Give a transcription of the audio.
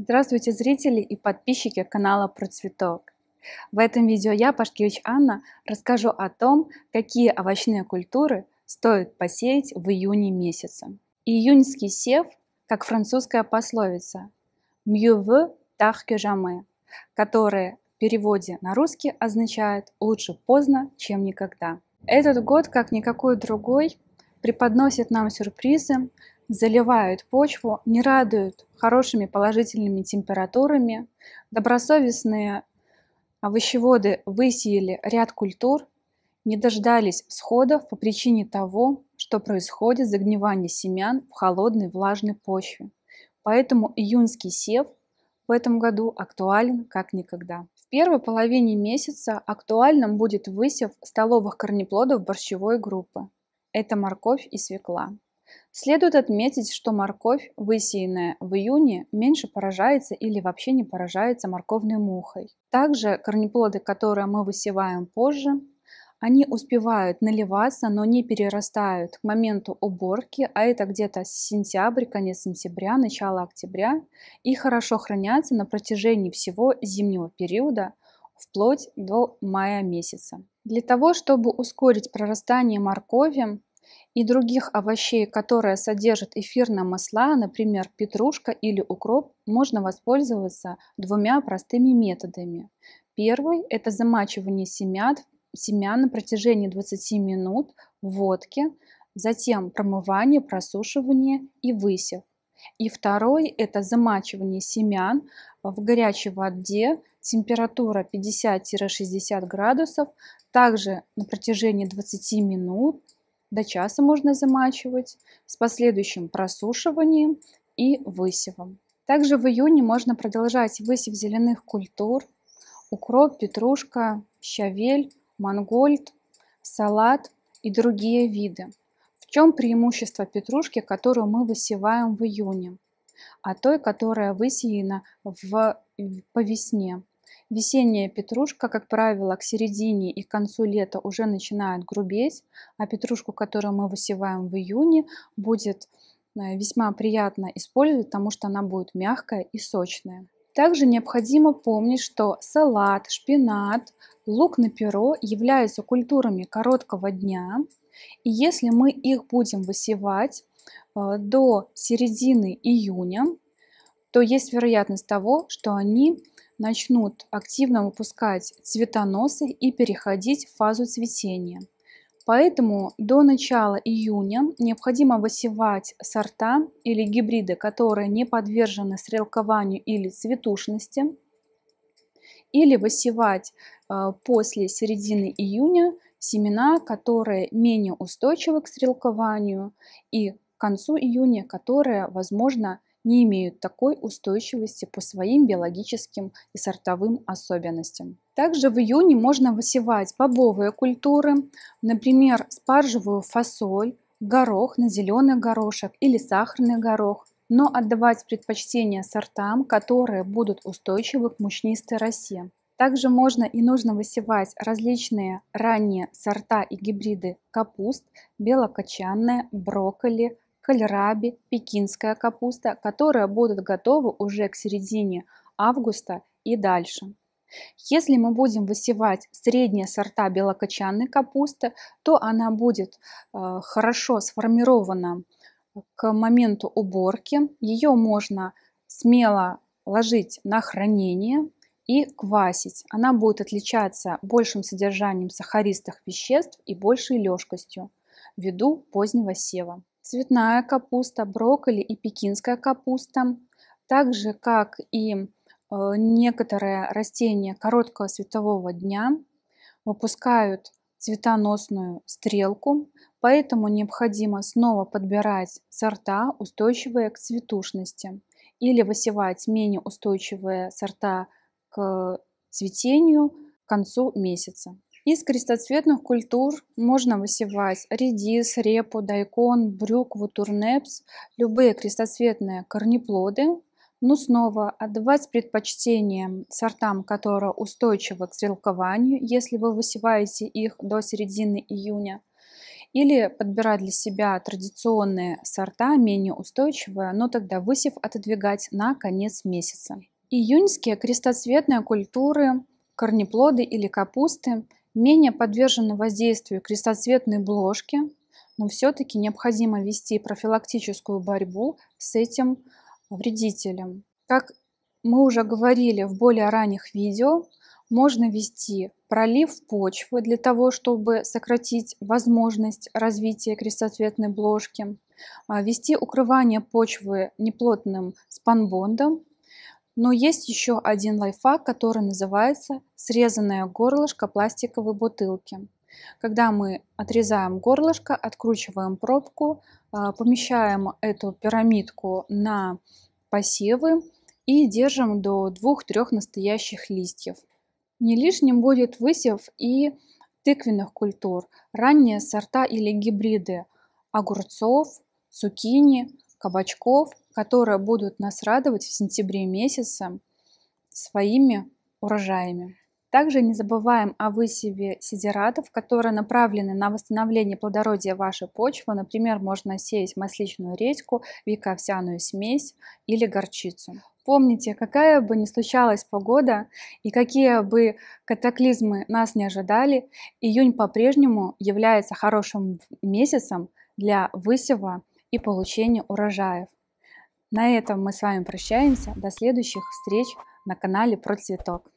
Здравствуйте, зрители и подписчики канала Про Цветок. В этом видео я, Пашкевич Анна, расскажу о том, какие овощные культуры стоит посеять в июне месяце. Июньский сев, как французская пословица «mieux vaut tard que jamais», которая в переводе на русский означает «лучше поздно, чем никогда». Этот год, как никакой другой, преподносит нам сюрпризы, заливают почву, не радуют хорошими положительными температурами. Добросовестные овощеводы высеяли ряд культур, не дождались всходов по причине того, что происходит загнивание семян в холодной влажной почве. Поэтому июньский сев в этом году актуален как никогда. В первой половине месяца актуальным будет высев столовых корнеплодов борщевой группы. Это морковь и свекла. Следует отметить, что морковь, высеянная в июне, меньше поражается или вообще не поражается морковной мухой. Также корнеплоды, которые мы высеваем позже, они успевают наливаться, но не перерастают к моменту уборки, а это где-то с сентября, конец сентября, начало октября, и хорошо хранятся на протяжении всего зимнего периода вплоть до мая месяца. Для того, чтобы ускорить прорастание моркови, и других овощей, которые содержат эфирные масла, например, петрушка или укроп, можно воспользоваться двумя простыми методами. Первый – это замачивание семян, семян на протяжении 20 минут в водке, затем промывание, просушивание и высев. И второй – это замачивание семян в горячей воде, температура 50-60 градусов, также на протяжении 20 минут до часа можно замачивать с последующим просушиванием и высевом. Также в июне можно продолжать высев зеленых культур, укроп, петрушка, щавель, мангольд, салат и другие виды. В чем преимущество петрушки, которую мы высеваем в июне, а той, которая высеяна в, по весне? Весенняя петрушка, как правило, к середине и к концу лета уже начинает грубеть, а петрушку, которую мы высеваем в июне, будет э, весьма приятно использовать, потому что она будет мягкая и сочная. Также необходимо помнить, что салат, шпинат, лук на перо являются культурами короткого дня. И если мы их будем высевать э, до середины июня, то есть вероятность того, что они начнут активно выпускать цветоносы и переходить в фазу цветения. Поэтому до начала июня необходимо высевать сорта или гибриды, которые не подвержены стрелкованию или цветушности, или высевать э, после середины июня семена, которые менее устойчивы к стрелкованию и к концу июня, которые, возможно, не имеют такой устойчивости по своим биологическим и сортовым особенностям. Также в июне можно высевать бобовые культуры, например, спаржевую фасоль, горох на зеленый горошек или сахарный горох, но отдавать предпочтение сортам, которые будут устойчивы к мучнистой росе. Также можно и нужно высевать различные ранние сорта и гибриды капуст, белокочанная, брокколи, кальраби, пекинская капуста, которые будут готовы уже к середине августа и дальше. Если мы будем высевать средние сорта белокочанной капусты, то она будет э, хорошо сформирована к моменту уборки. Ее можно смело ложить на хранение и квасить. Она будет отличаться большим содержанием сахаристых веществ и большей легкостью ввиду позднего сева цветная капуста, брокколи и пекинская капуста, так же как и э, некоторые растения короткого светового дня выпускают цветоносную стрелку, поэтому необходимо снова подбирать сорта, устойчивые к цветушности, или высевать менее устойчивые сорта к цветению к концу месяца. Из крестоцветных культур можно высевать редис, репу, дайкон, брюкву, турнепс, любые крестоцветные корнеплоды. Но ну, снова отдавать предпочтение сортам, которые устойчивы к стрелкованию, если вы высеваете их до середины июня. Или подбирать для себя традиционные сорта, менее устойчивые, но тогда высев отодвигать на конец месяца. Июньские крестоцветные культуры корнеплоды или капусты менее подвержены воздействию крестоцветной бложки, но все-таки необходимо вести профилактическую борьбу с этим вредителем. Как мы уже говорили в более ранних видео, можно вести пролив почвы для того, чтобы сократить возможность развития крестоцветной бложки, а вести укрывание почвы неплотным спанбондом но есть еще один лайфхак, который называется срезанное горлышко пластиковой бутылки. Когда мы отрезаем горлышко, откручиваем пробку, а, помещаем эту пирамидку на посевы и держим до 2-3 настоящих листьев. Не лишним будет высев и тыквенных культур, ранние сорта или гибриды огурцов, цукини, кабачков – которые будут нас радовать в сентябре месяце своими урожаями. Также не забываем о высеве сидератов, которые направлены на восстановление плодородия вашей почвы. Например, можно сеять масличную редьку, вековсяную смесь или горчицу. Помните, какая бы ни случалась погода и какие бы катаклизмы нас не ожидали, июнь по-прежнему является хорошим месяцем для высева и получения урожаев. На этом мы с вами прощаемся. До следующих встреч на канале Про Цветок.